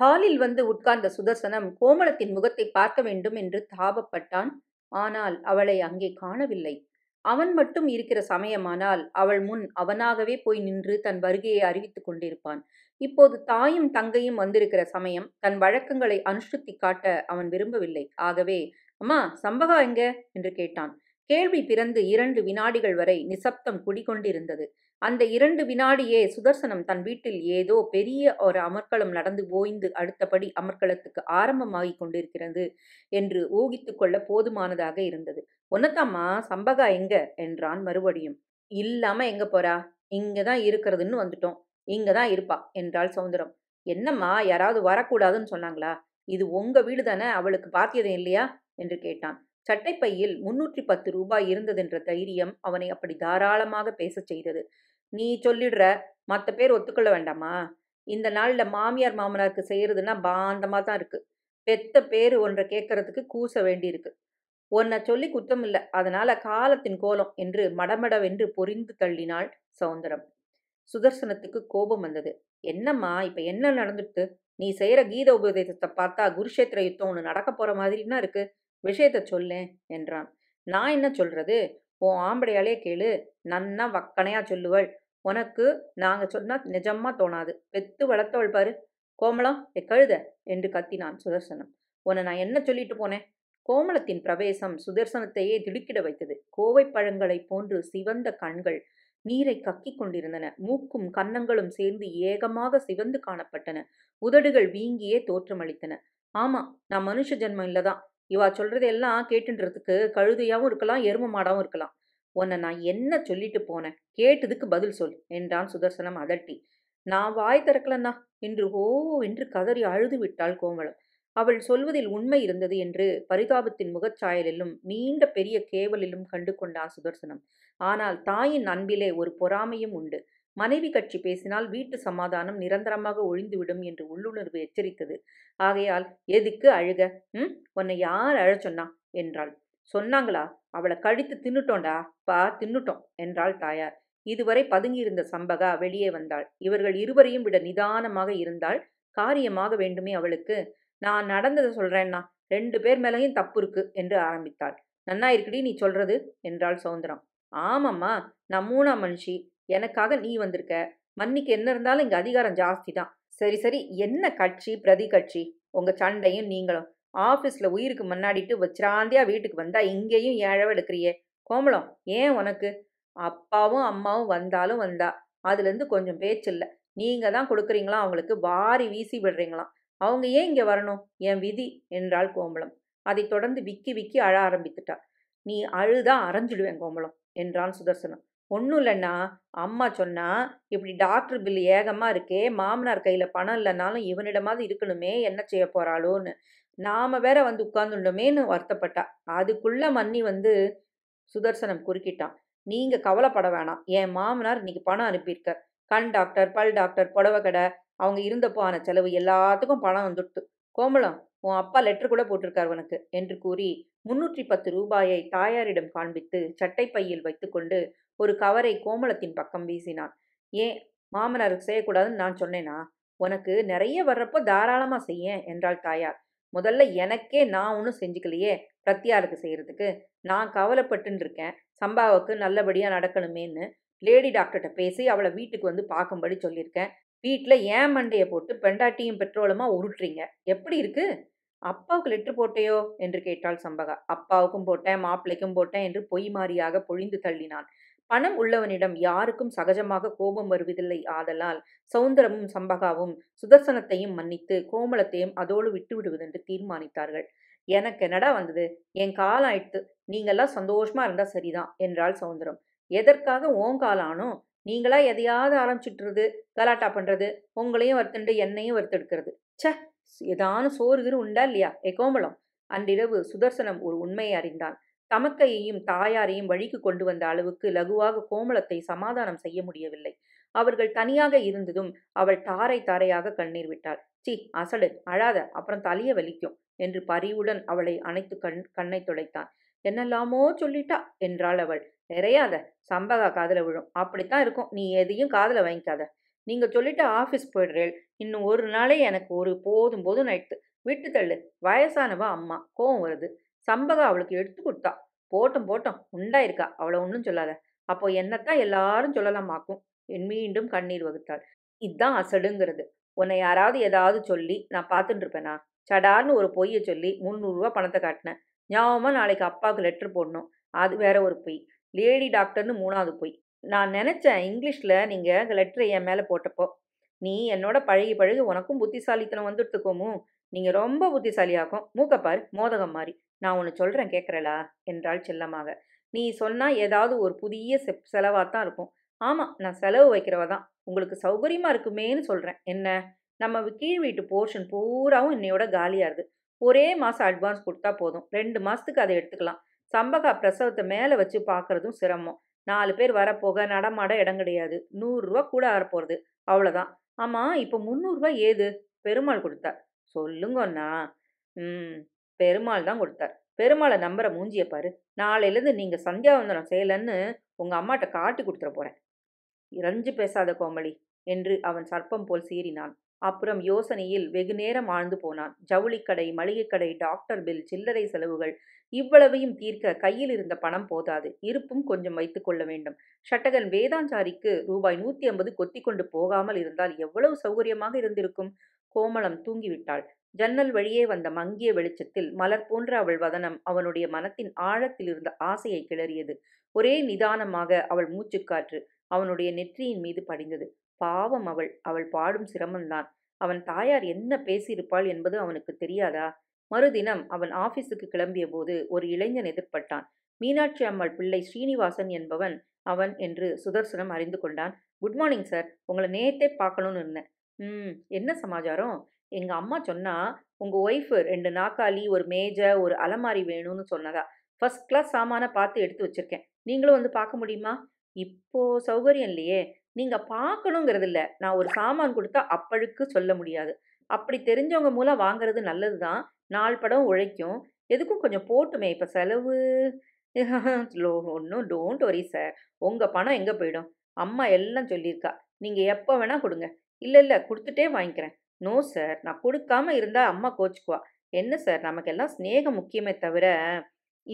ஹாலில் வந்து உட்கார்ந்த சுதர்சனம் கோமளத்தின் முகத்தை பார்க்க வேண்டும் என்று தாபப்பட்டான் ஆனால் அவளை அங்கே காணவில்லை அவன் மட்டும் இருக்கிற சமயமானால் அவள் முன் அவனாகவே போய் நின்று தன் வருகையை அறிவித்துக் கொண்டிருப்பான் இப்போது தாயும் தங்கையும் வந்திருக்கிற சமயம் தன் வழக்கங்களை அனுஷ்டித்தி காட்ட அவன் விரும்பவில்லை ஆகவே அம்மா சம்பகா எங்க என்று கேட்டான் கேள்வி பிறந்து இரண்டு வினாடிகள் வரை நிசப்தம் குடிகொண்டிருந்தது அந்த இரண்டு வினாடியே சுதர்சனம் தன் வீட்டில் ஏதோ பெரிய ஒரு அமர்க்களம் நடந்து ஓய்ந்து அடுத்தபடி அமர்க்களத்துக்கு ஆரம்பமாகிக் கொண்டிருக்கிறது என்று ஊகித்து கொள்ள போதுமானதாக இருந்தது ஒன்னத்தாம்மா சம்பகா எங்க என்றான் மறுபடியும் இல்லாம எங்க போறா இங்கதான் இருக்கிறதுன்னு வந்துட்டோம் இங்கதான் இருப்பா என்றாள் சௌந்தரம் என்னம்மா யாராவது வரக்கூடாதுன்னு சொன்னாங்களா இது உங்க வீடு தானே அவளுக்கு பாத்தியதே இல்லையா என்று கேட்டான் சட்டைப்பையில் முன்னூற்றி பத்து ரூபாய் இருந்ததென்ற தைரியம் அவனை அப்படி தாராளமாக பேசச் செய்தது நீ சொல்லிடுற மற்ற பேர் ஒத்துக்கொள்ள வேண்டாமா இந்த நாளில் மாமியார் மாமனாருக்கு செய்கிறதுன்னா பாந்தமாக தான் இருக்குது பெத்த பேர் ஒன்றை கேட்கறதுக்கு கூச வேண்டியிருக்கு ஒன்றை சொல்லி குத்தம் இல்லை அதனால் காலத்தின் கோலம் என்று மடமடவென்று பொறிந்து தள்ளினாள் சௌந்தரம் சுதர்சனத்துக்கு கோபம் வந்தது என்னம்மா இப்போ என்ன நடந்துட்டு நீ செய்கிற கீத உபதேசத்தை பார்த்தா குருஷேத்திர யுத்தம் ஒன்று நடக்க போகிற மாதிரின்னா இருக்குது விஷயத்த சொல்லேன் என்றான் நான் என்ன சொல்கிறது உன் ஆம்படையாலே கேளு நன்னா வக்கனையாக சொல்லுவள் உனக்கு நாங்கள் சொன்னால் நிஜமாக தோணாது பெத்து வளர்த்தவள் பாரு கோமலம் கழுத என்று கத்தினான் சுதர்சனம் உன்னை நான் என்ன சொல்லிட்டு போனேன் கோமலத்தின் பிரவேசம் சுதர்சனத்தையே திடுக்கிட வைத்தது கோவை பழங்களைப் போன்று சிவந்த கண்கள் நீரை கக்கிக் கொண்டிருந்தன மூக்கும் கன்னங்களும் சேர்ந்து ஏகமாக சிவந்து காணப்பட்டன உதடுகள் வீங்கியே தோற்றமளித்தன ஆமா நான் மனுஷ ஜென்மம் இல்லதான் இவா சொல்றதெல்லாம் கேட்டுன்றதுக்கு கழுதையாவும் இருக்கலாம் எரும மாடாவும் இருக்கலாம் உன்னை நான் என்ன சொல்லிட்டு போனேன் கேட்டதுக்கு பதில் சொல் என்றான் சுதர்சனம் அதட்டி நான் வாய் திறக்கலண்ணா என்று ஓ என்று கதறி அழுது விட்டாள் கோமளம் அவள் சொல்வதில் உண்மை இருந்தது என்று பரிதாபத்தின் முகச்சாயலிலும் நீண்ட பெரிய கேவலிலும் கண்டு கொண்டான் சுதர்சனம் ஆனால் தாயின் அன்பிலே ஒரு பொறாமையும் உண்டு மனைவி கட்சி பேசினால் வீட்டு சமாதானம் நிரந்தரமாக ஒழிந்துவிடும் என்று உள்ளுணர்வு எச்சரித்தது ஆகையால் எதுக்கு அழுக ம் உன்னை யார் அழ சொன்னா என்றாள் சொன்னாங்களா அவளை கழித்து தின்னுட்டோண்டா பா தின்னுட்டோம் என்றாள் தாயார் இதுவரை பதுங்கியிருந்த சம்பகா வெளியே வந்தாள் இவர்கள் இருவரையும் விட நிதானமாக இருந்தால் காரியமாக வேண்டுமே அவளுக்கு நான் நடந்ததை சொல்றேன்னா ரெண்டு பேர் மேலேயும் தப்பு இருக்கு என்று ஆரம்பித்தாள் நன்னா இருக்குடி நீ சொல்றது என்றாள் சௌந்தரம் ஆமாம்மா நான் மூணா மனுஷி எனக்காக நீ வந்திருக்க மன்னிக்கு என்ன இருந்தாலும் இங்கே அதிகாரம் ஜாஸ்தி தான் சரி சரி என்ன கட்சி பிரதி கட்சி உங்கள் சண்டையும் நீங்களும் ஆஃபீஸில் உயிருக்கு முன்னாடிட்டு வச்சிராந்தியா வீட்டுக்கு வந்தால் இங்கேயும் ஏழவை எடுக்கிறியே கோமலம் ஏன் உனக்கு அப்பாவும் அம்மாவும் வந்தாலும் வந்தா அதுலேருந்து கொஞ்சம் பேச்சில்லை நீங்கள் தான் கொடுக்குறீங்களா அவங்களுக்கு வாரி வீசி விடுறீங்களாம் அவங்க ஏன் இங்கே வரணும் என் விதி என்றாள் கோமலம் அதை தொடர்ந்து விக்கி விக்கி அழ ஆரம்பித்துட்டா நீ அழுதான் அரைஞ்சிடுவேன் கோமலம் என்றான் சுதர்சனம் ஒன்றும் இல்லைன்னா அம்மா சொன்னால் இப்படி டாக்டர் பில் ஏகமாக இருக்கே மாமனார் கையில் பணம் இல்லைனாலும் இவனிடமாவது இருக்கணுமே என்ன செய்ய போகிறாளோன்னு நாம் வேற வந்து உட்கார்ந்துட்டோமேன்னு வருத்தப்பட்டா அதுக்குள்ளே மன்னி வந்து சுதர்சனம் குறுக்கிட்டான் நீங்கள் கவலைப்பட வேணாம் என் மாமனார் இன்னைக்கு பணம் அனுப்பியிருக்க கண் டாக்டர் பல் டாக்டர் புடவை கடை அவங்க இருந்தப்போ ஆன செலவு எல்லாத்துக்கும் பணம் வந்துடுத்து கோமலம் உன் அப்பா லெட்டர் கூட போட்டிருக்கார் உனக்கு என்று கூறி முன்னூற்றி பத்து ரூபாயை தாயாரிடம் காண்பித்து சட்டை பையில் வைத்துக்கொண்டு ஒரு கவரை கோமலத்தின் பக்கம் வீசினான் ஏன் மாமனாருக்கு செய்யக்கூடாதுன்னு நான் சொன்னேனா உனக்கு நிறைய வர்றப்போ தாராளமாக செய்ய என்றாள் தாயார் முதல்ல எனக்கே நான் ஒன்றும் செஞ்சுக்கலையே பிரத்யாருக்கு செய்கிறதுக்கு நான் கவலைப்பட்டுன்னு இருக்கேன் சம்பாவுக்கு நல்லபடியாக நடக்கணுமேன்னு லேடி டாக்டர்கிட்ட பேசி அவளை வீட்டுக்கு வந்து பார்க்கும்படி சொல்லியிருக்கேன் வீட்டில் ஏன் மண்டையை போட்டு பெண்டாட்டியும் பெட்ரோலுமாக உருட்டுறீங்க எப்படி இருக்குது அப்பாவுக்கு லெட்ரு போட்டையோ என்று கேட்டாள் சம்பகா அப்பாவுக்கும் போட்டேன் மாப்பிள்ளைக்கும் போட்டேன் என்று பொய் மாறியாக பொழிந்து தள்ளினான் பணம் உள்ளவனிடம் யாருக்கும் சகஜமாக கோபம் வருவதில்லை ஆதலால் சௌந்தரமும் சம்பகாவும் சுதர்சனத்தையும் மன்னித்து கோமலத்தையும் அதோடு விட்டு விடுவதென்று தீர்மானித்தார்கள் எனக்கு என்னடா வந்தது என் காலம் ஆயிடுத்து நீங்கள்லாம் சந்தோஷமா இருந்தா சரிதான் என்றாள் சௌந்தரம் எதற்காக ஓன் காலானோ நீங்களா எதையாவது ஆரம்பிச்சுட்டுறது கலாட்டா பண்றது உங்களையும் வறுத்துண்டு என்னையும் வறுத்தெடுக்கிறது ச ஏதானும் சோறு உண்டா இல்லையா ஏ கோமலம் அன்றிரவு சுதர்சனம் ஒரு உண்மையை அறிந்தான் தமக்கையையும் தாயாரையும் வழிக்கு கொண்டு வந்த அளவுக்கு லகுவாக கோமலத்தை சமாதானம் செய்ய முடியவில்லை அவர்கள் தனியாக இருந்ததும் அவள் தாரை தாரையாக கண்ணீர் விட்டாள் சி அசடு அழாத அப்புறம் தலைய வலிக்கும் என்று பரிவுடன் அவளை அணைத்து கண் கண்ணை துடைத்தான் என்னெல்லாமோ சொல்லிட்டா என்றாள் அவள் நிறையாத சம்பகா காதல விழும் அப்படித்தான் இருக்கும் நீ எதையும் காதல வாங்கிக்காத நீங்க சொல்லிட்டு ஆஃபீஸ் போயிடுறேள் இன்னும் ஒரு நாளே எனக்கு ஒரு போதும் போதும் நைட்டு விட்டு தள்ளு வயசானவா அம்மா கோவம் வருது சம்பகம் அவளுக்கு எடுத்து கொடுத்தா போட்டும் போட்டும் உண்டா இருக்கா அவளை ஒன்றும் சொல்லாத அப்போ என்னத்தான் எல்லாரும் சொல்லலாமாக்கும் என் மீண்டும் கண்ணீர் வகுத்தாள் இதுதான் அசடுங்கிறது உன்னை யாராவது ஏதாவது சொல்லி நான் பார்த்துட்டு இருப்பேனா சடார்னு ஒரு பொய்யை சொல்லி முந்நூறுரூவா பணத்தை காட்டினேன் ஞாபகமாக நாளைக்கு அப்பாவுக்கு லெட்ரு போடணும் அது வேற ஒரு பொய் லேடி டாக்டர்னு மூணாவது பொய் நான் நினச்சேன் இங்கிலீஷில் நீங்கள் லெட்டரை என் மேலே போட்டப்போ நீ என்னோட பழகி பழகி உனக்கும் புத்திசாலித்தனம் வந்துட்டுக்கோமோ நீங்கள் ரொம்ப புத்திசாலியாக்கும் மூக்கப்பாரு மோதகம் மாதிரி நான் ஒன்று சொல்கிறேன் கேட்குறலா என்றாள் செல்லமாக நீ சொன்னால் ஏதாவது ஒரு புதிய செப் செலவாக தான் இருக்கும் ஆமாம் நான் செலவு வைக்கிறவ தான் உங்களுக்கு சௌகரியமாக இருக்குமேன்னு சொல்கிறேன் என்ன நம்ம கீழ் வீட்டு போர்ஷன் பூராவும் என்னையோட காலியாக இருக்குது ஒரே மாதம் அட்வான்ஸ் கொடுத்தா போதும் ரெண்டு மாதத்துக்கு அதை எடுத்துக்கலாம் சம்பகா பிரசவத்தை மேலே வச்சு பார்க்குறதும் சிரமம் நாலு பேர் வரப்போக நடமாட இடம் கிடையாது நூறுரூவா கூட வரப்போகிறது அவ்வளோதான் ஆமாம் இப்போ முந்நூறுரூவா ஏது பெருமாள் கொடுத்தா சொல்லுங்கண்ணா ம் பெருமாள் தான் கொடுத்தார் பெருமாளை நம்புற மூஞ்சிய பாரு நாளையிலேருந்து நீங்கள் சந்தியாவந்தனம் செய்யலன்னு உங்கள் அம்மாட்ட காட்டி கொடுத்துட போறேன் இறஞ்சு பேசாத கோமளி என்று அவன் சர்ப்பம் போல் சீறினான் அப்புறம் யோசனையில் வெகு நேரம் ஆழ்ந்து போனான் ஜவுளிக்கடை மளிகைக்கடை டாக்டர் பில் சில்லறை செலவுகள் இவ்வளவையும் தீர்க்க கையில் இருந்த பணம் போதாது இருப்பும் கொஞ்சம் வைத்து கொள்ள வேண்டும் ஷட்டகன் வேதாஞ்சாரிக்கு ரூபாய் நூற்றி ஐம்பது கொத்தி கொண்டு போகாமல் இருந்தால் எவ்வளவு சௌகரியமாக இருந்திருக்கும் கோமளம் தூங்கிவிட்டாள் ஜன்னல் வழியே வந்த மங்கிய வெளிச்சத்தில் மலர் போன்ற அவள் வதனம் அவனுடைய மனத்தின் ஆழத்தில் இருந்த ஆசையை கிளறியது ஒரே நிதானமாக அவள் மூச்சுக்காற்று அவனுடைய நெற்றியின் மீது படிந்தது பாவம் அவள் அவள் பாடும் சிரமம்தான் அவன் தாயார் என்ன பேசியிருப்பாள் என்பது அவனுக்கு தெரியாதா மறுதினம் அவன் ஆபீஸுக்கு கிளம்பிய போது ஒரு இளைஞன் எதிர்பட்டான் மீனாட்சி அம்மாள் பிள்ளை ஸ்ரீனிவாசன் என்பவன் அவன் என்று சுதர்சனம் அறிந்து கொண்டான் குட் மார்னிங் சார் உங்களை நேத்தே பார்க்கணும்னு இருந்தேன் ம் என்ன சமாச்சாரம் எங்கள் அம்மா சொன்னால் உங்கள் ஒய்ஃபு ரெண்டு நாக்காளி ஒரு மேஜை ஒரு அலமாரி வேணும்னு சொன்னதா ஃபஸ்ட் கிளாஸ் சாமானை பார்த்து எடுத்து வச்சுருக்கேன் நீங்களும் வந்து பார்க்க முடியுமா இப்போது சௌகரியம் இல்லையே நீங்கள் பார்க்கணுங்கிறது இல்லை நான் ஒரு சாமான் கொடுத்தா அப்பழுக்கு சொல்ல முடியாது அப்படி தெரிஞ்சவங்க மூலம் வாங்குறது நல்லது தான் நாள் படம் உழைக்கும் எதுக்கும் கொஞ்சம் போட்டுமே இப்போ செலவு ஒன்றும் டோன்ட் வரி சார் உங்கள் பணம் எங்கே போயிடும் அம்மா எல்லாம் சொல்லியிருக்கா நீங்கள் எப்போ வேணால் கொடுங்க இல்லை இல்லை கொடுத்துட்டே வாங்கிக்கிறேன் நோ சார் நான் கொடுக்காம இருந்தால் அம்மா கோச்சுக்குவா என்ன சார் நமக்கெல்லாம் ஸ்நேகம் முக்கியமே தவிர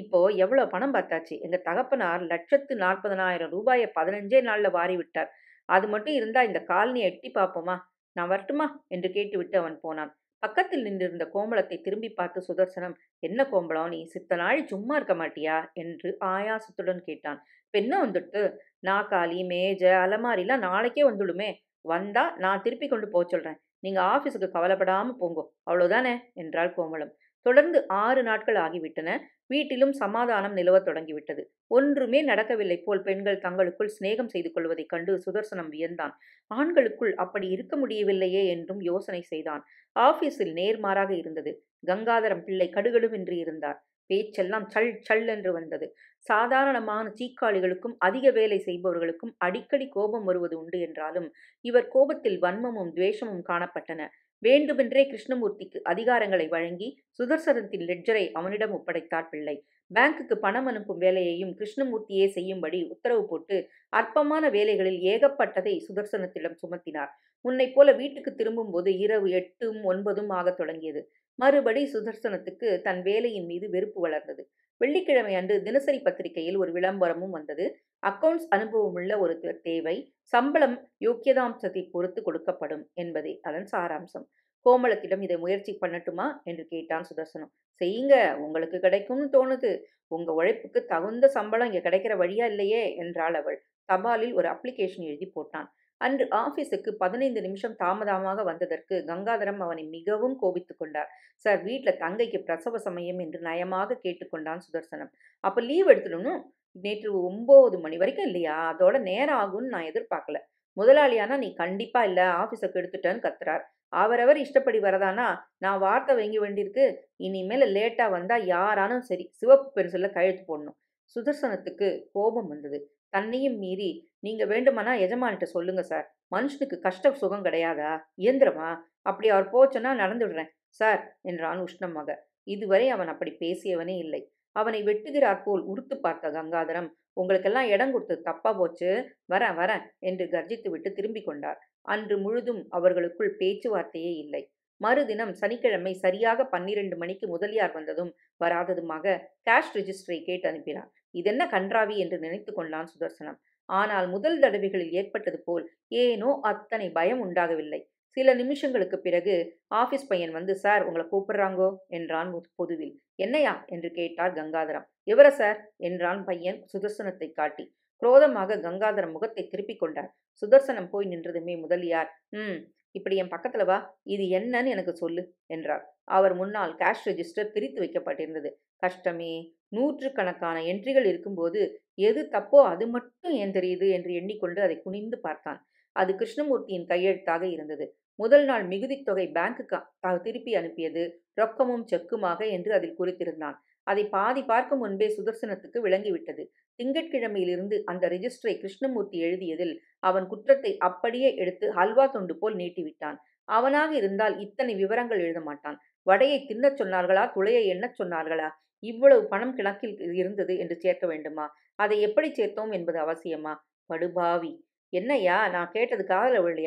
இப்போது எவ்வளோ பணம் பார்த்தாச்சு எங்கள் தகப்பனார் லட்சத்து நாற்பதனாயிரம் ரூபாயை பதினஞ்சே நாளில் வாரி விட்டார் அது மட்டும் இருந்தால் இந்த காலனியை எட்டி பார்ப்போமா நான் வரட்டுமா என்று கேட்டுவிட்டு அவன் போனான் பக்கத்தில் நின்றிருந்த கோம்பளத்தை திரும்பி பார்த்து சுதர்சனம் என்ன கோம்பளம் நீ சித்த நாள் சும்மா இருக்க மாட்டியா என்று ஆயாசத்துடன் கேட்டான் பெண்ணை வந்துட்டு நாக்காளி மேஜ அலமாரிலாம் நாளைக்கே வந்துடுமே வந்தா நான் திருப்பி கொண்டு போக சொல்கிறேன் நீங்கள் ஆஃபீஸுக்கு கவலைப்படாமல் போங்க அவ்வளோதானே என்றாள் கோமளம் தொடர்ந்து ஆறு நாட்கள் ஆகிவிட்டன வீட்டிலும் சமாதானம் நிலவத் தொடங்கிவிட்டது ஒன்றுமே நடக்கவில்லை போல் பெண்கள் தங்களுக்குள் சிநேகம் செய்து கொள்வதைக் கண்டு சுதர்சனம் வியந்தான் ஆண்களுக்குள் அப்படி இருக்க முடியவில்லையே என்றும் யோசனை செய்தான் ஆபீஸில் நேர்மாறாக இருந்தது கங்காதரம் பிள்ளை கடுகடுவின்றி இருந்தார் பேச்செல்லாம் சல் சல் என்று வந்தது சாதாரணமான சீக்காளிகளுக்கும் அதிக வேலை செய்பவர்களுக்கும் அடிக்கடி கோபம் வருவது உண்டு என்றாலும் இவர் கோபத்தில் வன்மமும் துவேஷமும் காணப்பட்டன வேண்டுமென்றே கிருஷ்ணமூர்த்திக்கு அதிகாரங்களை வழங்கி சுதர்சனத்தின் லெட்ஜரை அவனிடம் ஒப்படைத்தார் பிள்ளை பேங்குக்கு பணம் அனுப்பும் வேலையையும் கிருஷ்ணமூர்த்தியே செய்யும்படி உத்தரவு போட்டு அற்பமான வேலைகளில் ஏகப்பட்டதை சுதர்சனத்திடம் சுமத்தினார் உன்னை போல வீட்டுக்கு திரும்பும் போது இரவு எட்டும் ஒன்பதும் ஆகத் தொடங்கியது மறுபடி சுதர்சனத்துக்கு தன் வேலையின் மீது வெறுப்பு வளர்ந்தது வெள்ளிக்கிழமை அன்று தினசரி பத்திரிகையில் ஒரு விளம்பரமும் வந்தது அக்கவுண்ட்ஸ் அனுபவமுள்ள ஒரு தேவை சம்பளம் யோக்கியதாம்சத்தை பொறுத்து கொடுக்கப்படும் என்பதே அதன் சாராம்சம் கோமலத்திடம் இதை முயற்சி பண்ணட்டுமா என்று கேட்டான் சுதர்சனம் செய்யுங்க உங்களுக்கு கிடைக்கும்னு தோணுது உங்க உழைப்புக்கு தகுந்த சம்பளம் இங்கே கிடைக்கிற வழியா இல்லையே என்றாள் அவள் தபாலில் ஒரு அப்ளிகேஷன் எழுதி போட்டான் அன்று ஆபீஸுக்கு பதினைந்து நிமிஷம் தாமதமாக வந்ததற்கு கங்காதரம் அவனை மிகவும் கோபித்து கொண்டார் சார் வீட்டில் தங்கைக்கு பிரசவ சமயம் என்று நயமாக கேட்டுக்கொண்டான் சுதர்சனம் அப்போ லீவ் எடுத்துடணும் நேற்று ஒம்பது மணி வரைக்கும் இல்லையா அதோட நேரம் ஆகும்னு நான் எதிர்பார்க்கல முதலாளியானா நீ கண்டிப்பா இல்லை ஆஃபீஸுக்கு கெடுத்துட்டேன்னு கத்துறார் அவரவர் இஷ்டப்படி வரதானா நான் வார்த்தை வாங்கி வேண்டியிருக்கு இனிமேல் லேட்டாக வந்தால் யாரானும் சரி சிவப்பு பெருசுல கழுத்து போடணும் சுதர்சனத்துக்கு கோபம் வந்தது தன்னையும் மீறி நீங்க வேண்டுமானா எஜமான்கிட்ட சொல்லுங்க சார் மனுஷனுக்கு கஷ்ட சுகம் கிடையாதா இயந்திரமா அப்படி அவர் போச்சுன்னா நடந்துடுறேன் சார் என்றான் உஷ்ணமாக இதுவரை அவன் அப்படி பேசியவனே இல்லை அவனை வெட்டுகிறார் போல் உடுத்து பார்த்த கங்காதரம் உங்களுக்கெல்லாம் இடம் கொடுத்து தப்பா போச்சு வரேன் வரேன் என்று கர்ஜித்து விட்டு திரும்பி கொண்டார் அன்று முழுதும் அவர்களுக்குள் பேச்சுவார்த்தையே இல்லை மறுதினம் சனிக்கிழமை சரியாக பன்னிரண்டு மணிக்கு முதலியார் வந்ததும் வராததுமாக கேஷ் ரிஜிஸ்டரை கேட்டு அனுப்பினார் இதென்ன கன்றாவி என்று நினைத்து கொண்டான் சுதர்சனம் ஆனால் முதல் தடவைகளில் ஏற்பட்டது போல் ஏனோ அத்தனை பயம் உண்டாகவில்லை சில நிமிஷங்களுக்கு பிறகு ஆஃபீஸ் பையன் வந்து சார் உங்களை கூப்பிடுறாங்கோ என்றான் பொதுவில் என்னையா என்று கேட்டார் கங்காதரம் எவர சார் என்றான் பையன் சுதர்சனத்தை காட்டி குரோதமாக கங்காதரம் முகத்தை திருப்பிக் கொண்டார் சுதர்சனம் போய் நின்றதுமே முதலியார் ம் இப்படி என் பக்கத்தில் வா இது என்னன்னு எனக்கு சொல்லு என்றார் அவர் முன்னால் கேஷ் ரெஜிஸ்டர் பிரித்து வைக்கப்பட்டிருந்தது கஷ்டமே நூற்றுக்கணக்கான என்ட்ரிகள் இருக்கும்போது எது தப்போ அது மட்டும் ஏன் தெரியுது என்று எண்ணிக்கொண்டு அதை குனிந்து பார்த்தான் அது கிருஷ்ணமூர்த்தியின் கையெழுத்தாக இருந்தது முதல் நாள் மிகுதித் தொகை பேங்குக்கு திருப்பி அனுப்பியது ரொக்கமும் செக்குமாக என்று அதில் குறித்திருந்தான் அதை பாதி பார்க்கும் முன்பே சுதர்சனத்துக்கு விளங்கிவிட்டது திங்கட்கிழமையிலிருந்து அந்த ரிஜிஸ்டரை கிருஷ்ணமூர்த்தி எழுதியதில் அவன் குற்றத்தை அப்படியே எடுத்து ஹல்வா தொண்டு போல் நீட்டிவிட்டான் அவனாக இருந்தால் இத்தனை விவரங்கள் எழுத மாட்டான் வடையை தின்னச் சொன்னார்களா துளையை எண்ணச் சொன்னார்களா இவ்வளவு பணம் கிழக்கில் இருந்தது என்று சேர்க்க வேண்டுமா அதை எப்படி சேர்த்தோம் என்பது அவசியமா படுபாவி என்னையா நான் கேட்டது காதல இது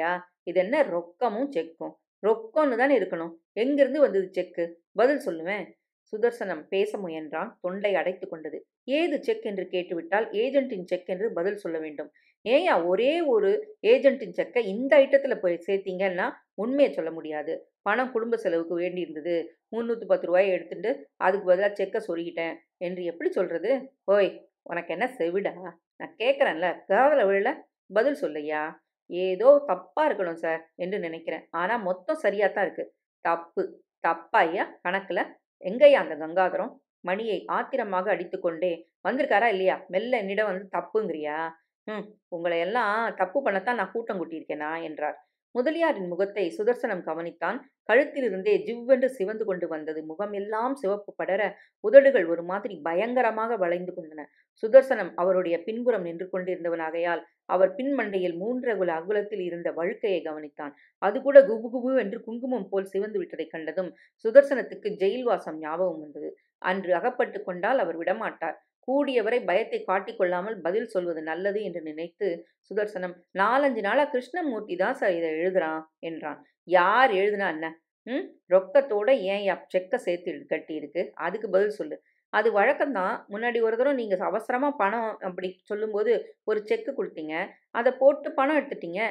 இதென்ன ரொக்கமும் செக்கும் ரொக்கம்னு தானே இருக்கணும் எங்கிருந்து வந்தது செக்கு பதில் சொல்லுவேன் சுதர்சனம் பேச முயன்றான் தொண்டை அடைத்து கொண்டது ஏது செக் என்று கேட்டுவிட்டால் ஏஜென்ட்டின் செக் என்று பதில் சொல்ல வேண்டும் ஏயா ஒரே ஒரு ஏஜென்ட்டின் செக்கை இந்த ஐட்டத்தில் போய் சேர்த்தீங்கன்னா உண்மையை சொல்ல முடியாது பணம் குடும்ப செலவுக்கு வேண்டி இருந்தது முந்நூற்றி பத்து ரூபாயை எடுத்துட்டு அதுக்கு பதிலாக செக்கை சொல்லிக்கிட்டேன் என்று எப்படி சொல்கிறது ஓய் உனக்கு என்ன செவிடா நான் கேட்குறேன்ல காதல விழல பதில் சொல்லையா ஏதோ தப்பாக இருக்கணும் சார் என்று நினைக்கிறேன் ஆனால் மொத்தம் சரியாக தான் இருக்குது தப்பு தப்பா ஐயா கணக்கில் எங்கையா அந்த கங்காதரம் மணியை ஆத்திரமாக அடித்துக்கொண்டே வந்திருக்காரா இல்லையா மெல்ல என்னிடம் வந்து தப்புங்கிறியா ம் உங்களை எல்லாம் தப்பு பண்ணத்தான் நான் கூட்டம் கூட்டியிருக்கேனா என்றார் முதலியாரின் முகத்தை சுதர்சனம் கவனித்தான் கழுத்திலிருந்தே ஜிவ்வென்று சிவந்து கொண்டு வந்தது முகமெல்லாம் சிவப்பு படர உதடுகள் ஒரு மாதிரி பயங்கரமாக வளைந்து கொண்டன சுதர்சனம் அவருடைய பின்புறம் நின்று கொண்டிருந்தவனாகையால் அவர் பின்மண்டையில் மூன்றகுல அகுலத்தில் இருந்த வழுக்கையை கவனித்தான் அது கூட குபுகுபு என்று குங்குமம் போல் சிவந்து விட்டதை கண்டதும் சுதர்சனத்துக்கு ஜெயில் வாசம் ஞாபகம் வந்தது அன்று அகப்பட்டு கொண்டால் அவர் விடமாட்டார் கூடியவரை பயத்தை காட்டிக்கொள்ளாமல் பதில் சொல்வது நல்லது என்று நினைத்து சுதர்சனம் நாலஞ்சு நாளா கிருஷ்ணமூர்த்தி தான் சார் இதை எழுதுறான் என்றான் யார் எழுதுனா என்ன ம் ரொக்கத்தோட ஏன் செக்கை சேர்த்து கட்டி இருக்கு அதுக்கு பதில் சொல்லு அது வழக்கம்தான் முன்னாடி ஒரு தடவை நீங்கள் அவசரமாக பணம் அப்படி சொல்லும்போது ஒரு செக்கு கொடுத்தீங்க அதை போட்டு பணம் எடுத்துட்டீங்க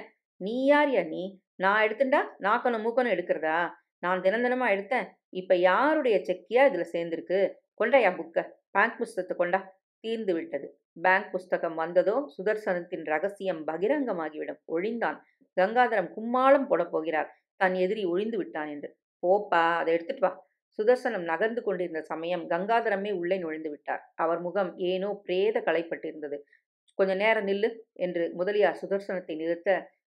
நீ யார் யா நீ நான் எடுத்துட்டா நாக்கணும் மூக்கணும் எடுக்கிறதா நான் தினம் தினமாக எடுத்தேன் இப்போ யாருடைய செக்கியா இதில் சேர்ந்துருக்கு கொண்டாயா புக்கை பேங்க் புஸ்தகத்தை கொண்டா தீர்ந்து விட்டது பேங்க் புஸ்தகம் வந்ததோ சுதர்சனத்தின் ரகசியம் பகிரங்கமாகிவிடும் ஒழிந்தான் கங்காதரம் கும்மாளம் போட போகிறார் தன் எதிரி ஒழிந்து விட்டான் என்று போப்பா அதை எடுத்துட்டு வா சுதர்சனம் நகர்ந்து கொண்டிருந்த சமயம் கங்காதரமே உள்ளே நுழைந்து விட்டார் அவர் முகம் ஏனோ பிரேத களைப்பட்டிருந்தது கொஞ்ச நேரம் நில்லு என்று முதலியார் சுதர்சனத்தை நிறுத்த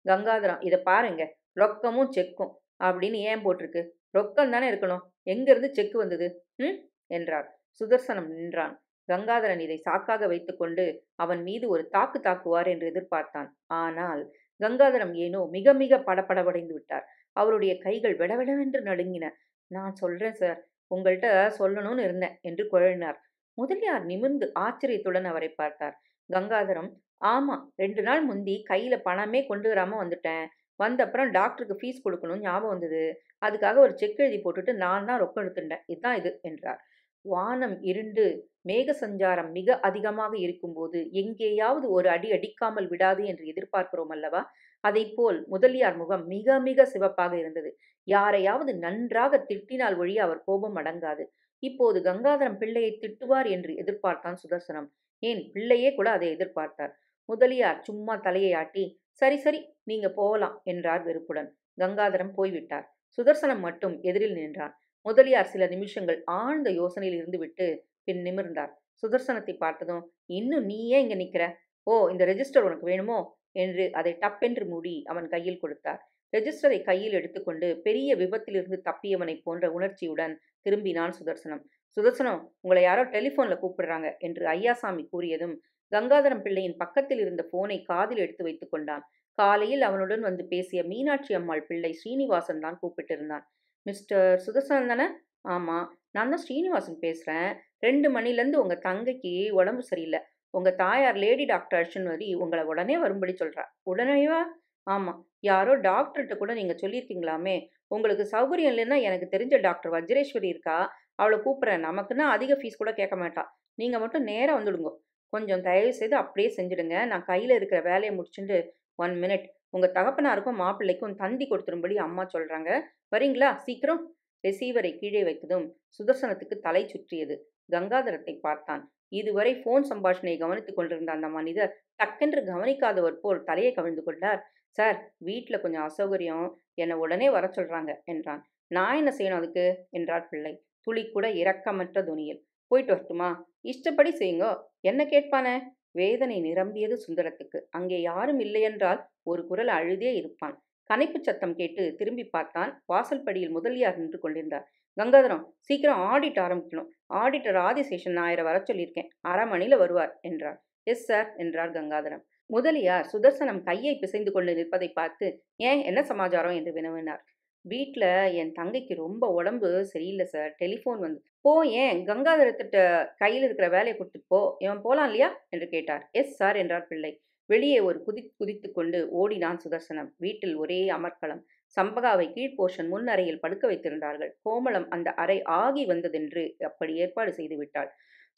கங்காதரம் இதை பாருங்க ரொக்கமும் செக்கும் அப்படின்னு ஏன் போட்டிருக்கு ரொக்கம் தானே இருக்கணும் எங்கிருந்து செக்கு வந்தது ம் என்றார் சுதர்சனம் நின்றான் கங்காதரன் இதை சாக்காக வைத்துக்கொண்டு அவன் மீது ஒரு தாக்கு தாக்குவார் என்று எதிர்பார்த்தான் ஆனால் கங்காதரம் ஏனோ மிக மிக படபடவடைந்து விட்டார் அவருடைய கைகள் விடவிடவென்று நடுங்கின நான் சொல்கிறேன் சார் உங்கள்கிட்ட சொல்லணும்னு இருந்தேன் என்று குழறினார் முதலியார் நிமிர்ந்து ஆச்சரியத்துடன் அவரை பார்த்தார் கங்காதரம் ஆமாம் ரெண்டு நாள் முந்தி கையில் பணமே கொண்டு வராமல் வந்துட்டேன் வந்த அப்புறம் டாக்டருக்கு ஃபீஸ் கொடுக்கணும்னு ஞாபகம் வந்தது அதுக்காக ஒரு செக் எழுதி போட்டுட்டு நான் தான் ரொக்கம் எடுத்துட்டேன் இதுதான் இது என்றார் வானம் இருண்டு மேக சஞ்சாரம் மிக அதிகமாக இருக்கும்போது எங்கேயாவது ஒரு அடி அடிக்காமல் விடாது என்று எதிர்பார்க்கிறோம் அல்லவா போல் முதலியார் முகம் மிக மிக சிவப்பாக இருந்தது யாரையாவது நன்றாக திட்டினால் ஒழிய அவர் கோபம் அடங்காது இப்போது கங்காதரம் பிள்ளையை திட்டுவார் என்று எதிர்பார்த்தான் சுதர்சனம் ஏன் பிள்ளையே கூட அதை எதிர்பார்த்தார் முதலியார் சும்மா தலையை ஆட்டி சரி சரி நீங்க போகலாம் என்றார் வெறுப்புடன் கங்காதரம் போய்விட்டார் சுதர்சனம் மட்டும் எதிரில் நின்றான் முதலியார் சில நிமிஷங்கள் ஆழ்ந்த யோசனையில் இருந்துவிட்டு பின் நிமிர்ந்தார் சுதர்சனத்தை பார்த்ததும் இன்னும் நீ ஏன் இங்கே நிற்கிற ஓ இந்த ரெஜிஸ்டர் உனக்கு வேணுமோ என்று அதை டப்பென்று மூடி அவன் கையில் கொடுத்தார் ரெஜிஸ்டரை கையில் எடுத்துக்கொண்டு பெரிய விபத்திலிருந்து தப்பியவனைப் போன்ற உணர்ச்சியுடன் திரும்பினான் சுதர்சனம் சுதர்சனம் உங்களை யாரோ டெலிஃபோனில் கூப்பிடுறாங்க என்று ஐயாசாமி கூறியதும் கங்காதரம் பிள்ளையின் பக்கத்தில் இருந்த போனை காதில் எடுத்து வைத்து கொண்டான் காலையில் அவனுடன் வந்து பேசிய மீனாட்சி அம்மாள் பிள்ளை ஸ்ரீனிவாசன் தான் கூப்பிட்டிருந்தான் மிஸ்டர் சுதர்சன் தானே ஆமாம் நான் தான் ஸ்ரீனிவாசன் பேசுகிறேன் ரெண்டு மணிலேருந்து உங்கள் தங்கைக்கு உடம்பு சரியில்லை உங்கள் தாயார் லேடி டாக்டர் அர்ஷன் வரி உங்களை உடனே வரும்படி சொல்கிறா உடனேவா ஆமாம் யாரோ டாக்டர்கிட்ட கூட நீங்கள் சொல்லியிருக்கீங்களாமே உங்களுக்கு சௌகரியம் இல்லைன்னா எனக்கு தெரிஞ்ச டாக்டர் வஜ்ரேஸ்வரி இருக்கா அவளை கூப்பிட்றேன் நமக்குன்னா அதிக ஃபீஸ் கூட கேட்க மாட்டா நீங்கள் மட்டும் நேராக வந்துடுங்க கொஞ்சம் தயவு செய்து அப்படியே செஞ்சுடுங்க நான் கையில் இருக்கிற வேலையை முடிச்சுட்டு ஒன் மினிட் உங்கள் தகப்பனாருக்கும் மாப்பிள்ளைக்கும் தந்தி கொடுத்துரும்படி அம்மா சொல்கிறாங்க வரீங்களா சீக்கிரம் ரிசீவரை கீழே வைத்ததும் சுதர்சனத்துக்கு தலை சுற்றியது கங்காதரத்தை பார்த்தான் இதுவரை போன் சம்பாஷணையை கவனித்துக் கொண்டிருந்த அந்த மனிதர் டக்கென்று கவனிக்காதவர் போல் தலையை கவிழ்ந்து கொண்டார் சார் வீட்டில் கொஞ்சம் அசௌகரியம் என்னை உடனே வர சொல்றாங்க என்றான் நான் என்ன செய்யணும் அதுக்கு என்றார் பிள்ளை துளி கூட இரக்கமற்ற துணியில் போயிட்டு வரட்டுமா இஷ்டப்படி செய்யுங்கோ என்ன கேட்பானே வேதனை நிரம்பியது சுந்தரத்துக்கு அங்கே யாரும் இல்லையென்றால் ஒரு குரல் அழுதே இருப்பான் கனைப்பு சத்தம் கேட்டு திரும்பி பார்த்தான் வாசல் படியில் முதலியார் நின்று கொண்டிருந்தார் கங்காதரம் சீக்கிரம் ஆடிட் ஆரம்பிக்கணும் ஆடிட்டர் ஆதிசேஷன் நாயரை வர சொல்லியிருக்கேன் அரை மணியில் வருவார் என்றார் எஸ் சார் என்றார் கங்காதரம் முதலியார் சுதர்சனம் கையை பிசைந்து கொண்டு நிற்பதை பார்த்து ஏன் என்ன சமாச்சாரம் என்று வினவினார் வீட்டில் என் தங்கைக்கு ரொம்ப உடம்பு சரியில்லை சார் டெலிஃபோன் வந்து போ ஏன் கங்காதரத்திட்ட கையில் இருக்கிற வேலையை கொடுத்துட்டு போ இவன் போகலாம் இல்லையா என்று கேட்டார் எஸ் சார் என்றார் பிள்ளை வெளியே ஒரு குதி குதித்து கொண்டு ஓடினான் சுதர்சனம் வீட்டில் ஒரே அமர்க்களம் சம்பகாவை கீழ்போஷன் முன் அறையில் படுக்க வைத்திருந்தார்கள் கோமளம் அந்த அறை ஆகி வந்ததென்று அப்படி ஏற்பாடு செய்து விட்டாள்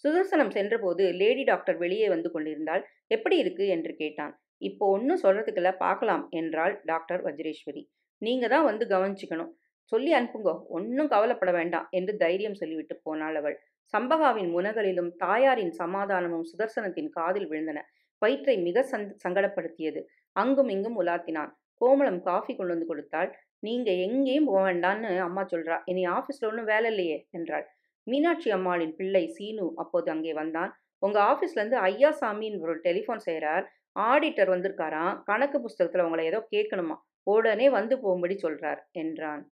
சுதர்சனம் சென்றபோது லேடி டாக்டர் வெளியே வந்து கொண்டிருந்தால் எப்படி இருக்கு என்று கேட்டான் இப்போ ஒன்றும் சொல்றதுக்குள்ள பார்க்கலாம் என்றாள் டாக்டர் வஜ்ரேஸ்வரி நீங்க தான் வந்து கவனிச்சுக்கணும் சொல்லி அனுப்புங்க ஒன்றும் கவலைப்பட வேண்டாம் என்று தைரியம் சொல்லிவிட்டு போனாள் அவள் சம்பகாவின் முனகளிலும் தாயாரின் சமாதானமும் சுதர்சனத்தின் காதில் விழுந்தன வயிற்றை மிக சந் சங்கடப்படுத்தியது அங்கும் இங்கும் உலாத்தினான் கோமலம் காஃபி கொண்டு வந்து கொடுத்தாள் நீங்க எங்கேயும் போக வேண்டான்னு அம்மா சொல்றா இனி ஆஃபீஸ்ல ஒன்றும் வேலை இல்லையே என்றாள் மீனாட்சி அம்மாளின் பிள்ளை சீனு அப்போது அங்கே வந்தான் உங்க ஆஃபீஸ்ல இருந்து சாமின்னு ஒரு டெலிஃபோன் செய்கிறார் ஆடிட்டர் வந்திருக்காராம் கணக்கு புஸ்தகத்தில் உங்களை ஏதோ கேட்கணுமா உடனே வந்து போகும்படி சொல்றார் என்றான்